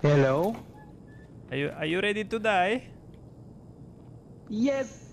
Hello? Are you, are you ready to die? Yes!